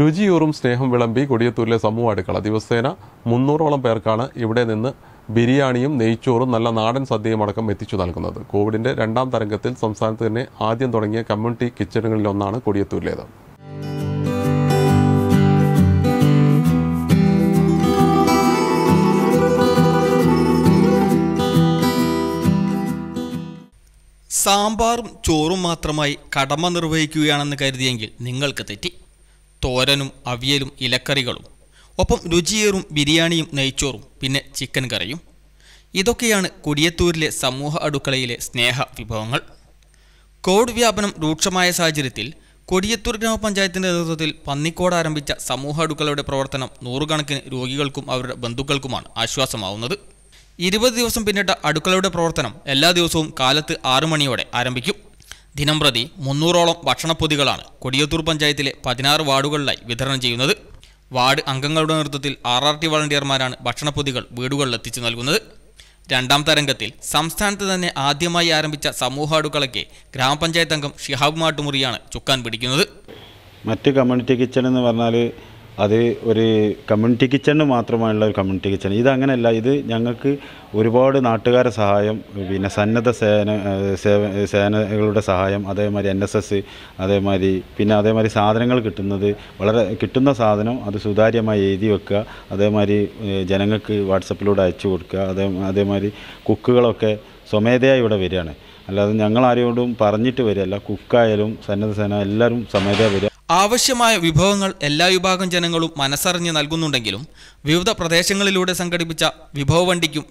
രുചിയൂറും സ്നേഹം വിളമ്പി കൊടിയത്തൂരിലെ സമൂഹ അടുക്കള ദിവസേന മുന്നൂറോളം പേർക്കാണ് ഇവിടെ നിന്ന് ബിരിയാണിയും നെയ്ച്ചോറും നല്ല നാടൻ സദ്യയും അടക്കം എത്തിച്ചു നൽകുന്നത് കോവിഡിന്റെ രണ്ടാം തരംഗത്തിൽ സംസ്ഥാനത്ത് തന്നെ ആദ്യം തുടങ്ങിയ കമ്മ്യൂണിറ്റി കിച്ചണുകളിലൊന്നാണ് കൊടിയത്തൂരിലേത് സാമ്പാറും ചോറും മാത്രമായി കടമ നിർവഹിക്കുകയാണെന്ന് കരുതിയെങ്കിൽ നിങ്ങൾക്ക് തെറ്റി തോരനും അവിയലും ഇലക്കറികളും ഒപ്പം രുചിയേറും ബിരിയാണിയും നെയ്ച്ചോറും പിന്നെ ചിക്കൻ കറിയും ഇതൊക്കെയാണ് കുടിയത്തൂരിലെ സമൂഹ അടുക്കളയിലെ സ്നേഹ വിഭവങ്ങൾ കോവിഡ് വ്യാപനം രൂക്ഷമായ സാഹചര്യത്തിൽ കൊടിയത്തൂർ ഗ്രാമപഞ്ചായത്തിൻ്റെ നേതൃത്വത്തിൽ പന്നിക്കോട് ആരംഭിച്ച സമൂഹ അടുക്കളയുടെ പ്രവർത്തനം നൂറുകണക്കിന് രോഗികൾക്കും അവരുടെ ബന്ധുക്കൾക്കുമാണ് ആശ്വാസമാവുന്നത് ഇരുപത് ദിവസം പിന്നിട്ട അടുക്കളയുടെ പ്രവർത്തനം എല്ലാ ദിവസവും കാലത്ത് ആറു മണിയോടെ ആരംഭിക്കും ദിനം പ്രതി മുന്നൂറോളം ഭക്ഷണപ്പൊതികളാണ് കൊടിയത്തൂർ പഞ്ചായത്തിലെ പതിനാറ് വാർഡുകളിലായി വിതരണം ചെയ്യുന്നത് വാർഡ് അംഗങ്ങളുടെ നേതൃത്വത്തിൽ ആർ ആർ ടി വളണ്ടിയർമാരാണ് ഭക്ഷണപ്പൊതികൾ വീടുകളിലെത്തിച്ചു നൽകുന്നത് രണ്ടാം തരംഗത്തിൽ സംസ്ഥാനത്ത് തന്നെ ആദ്യമായി ആരംഭിച്ച സമൂഹ അടുക്കളയ്ക്ക് ഗ്രാമപഞ്ചായത്ത് അംഗം ഷിഹാബ് മാട്ടുമുറിയാണ് ചുക്കാൻ പിടിക്കുന്നത് മറ്റ് കമ്മ്യൂണിറ്റി കിച്ചൺ എന്ന് പറഞ്ഞാൽ അത് ഒരു കമ്മ്യൂണിറ്റി കിച്ചണ് മാത്രമായുള്ള ഒരു കമ്മ്യൂണിറ്റി കിച്ചൺ ഇതങ്ങനെയല്ല ഇത് ഞങ്ങൾക്ക് ഒരുപാട് നാട്ടുകാരെ സഹായം പിന്നെ സന്നദ്ധ സേന സേവ സേനകളുടെ സഹായം അതേമാതിരി എൻ എസ് എസ് അതേമാതിരി പിന്നെ അതേമാതിരി സാധനങ്ങൾ കിട്ടുന്നത് വളരെ കിട്ടുന്ന സാധനം അത് സുതാര്യമായി എഴുതി വെക്കുക അതേമാതിരി ജനങ്ങൾക്ക് വാട്സപ്പിലൂടെ അയച്ചു കൊടുക്കുക അതേ അതേമാതിരി കുക്കുകളൊക്കെ സ്വമേധയായി ഇവിടെ വരികയാണ് അല്ലാതെ ഞങ്ങൾ ആരോടും പറഞ്ഞിട്ട് വരികയല്ല കുക്കായാലും സന്നദ്ധ സേന എല്ലാവരും സ്വമേധയായി വരിക ആവശ്യമായ വിഭവങ്ങൾ എല്ലാ വിഭാഗം ജനങ്ങളും മനസ്സറിഞ്ഞ് നൽകുന്നുണ്ടെങ്കിലും വിവിധ പ്രദേശങ്ങളിലൂടെ സംഘടിപ്പിച്ച വിഭവ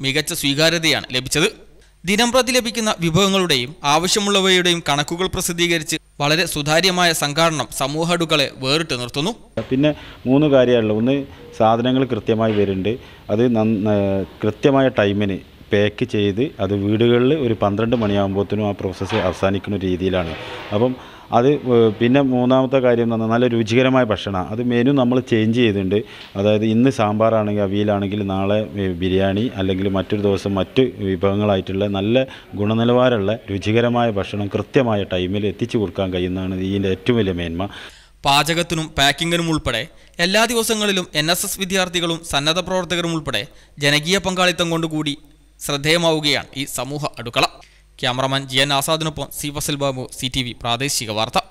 മികച്ച സ്വീകാര്യതയാണ് ലഭിച്ചത് ദിനംപ്രതി ലഭിക്കുന്ന വിഭവങ്ങളുടെയും ആവശ്യമുള്ളവയുടെയും കണക്കുകൾ പ്രസിദ്ധീകരിച്ച് വളരെ സുതാര്യമായ സംഘാടനം സമൂഹടുകളെ വേറിട്ട് നിർത്തുന്നു പിന്നെ മൂന്ന് കാര്യമാണല്ലോ ഒന്ന് സാധനങ്ങൾ കൃത്യമായി വരുന്നുണ്ട് അത് കൃത്യമായ ടൈമിന് പാക്ക് ചെയ്ത് അത് വീടുകളിൽ ഒരു പന്ത്രണ്ട് മണിയാകുമ്പോഴത്തേനും ആ പ്രോസസ്സ് അവസാനിക്കുന്ന രീതിയിലാണ് അപ്പം അത് പിന്നെ മൂന്നാമത്തെ കാര്യം എന്ന് പറഞ്ഞാൽ നല്ല രുചികരമായ ഭക്ഷണം അത് മെനു നമ്മൾ ചേഞ്ച് ചെയ്തിട്ടുണ്ട് അതായത് ഇന്ന് സാമ്പാറാണെങ്കിൽ അവിയലാണെങ്കിൽ നാളെ ബിരിയാണി അല്ലെങ്കിൽ മറ്റൊരു ദിവസം മറ്റ് വിഭവങ്ങളായിട്ടുള്ള നല്ല ഗുണനിലവാരമുള്ള രുചികരമായ ഭക്ഷണം കൃത്യമായ ടൈമിൽ എത്തിച്ചു കൊടുക്കാൻ കഴിയുന്നതാണ് ഇതിൻ്റെ ഏറ്റവും വലിയ മേന്മ പാചകത്തിനും പാക്കിങ്ങിനും ഉൾപ്പെടെ എല്ലാ ദിവസങ്ങളിലും എൻ എസ് എസ് വിദ്യാർത്ഥികളും സന്നദ്ധ പ്രവർത്തകരും ഉൾപ്പെടെ ജനകീയ പങ്കാളിത്തം കൊണ്ടുകൂടി ശ്രദ്ധേയമാവുകയാണ് ഈ സമൂഹ അടുക്കള ക്യാമറമാൻ ജി എൻ ആസാദിനൊപ്പം C Vasal Babu C T V പ്രാദേശിക വാർത്ത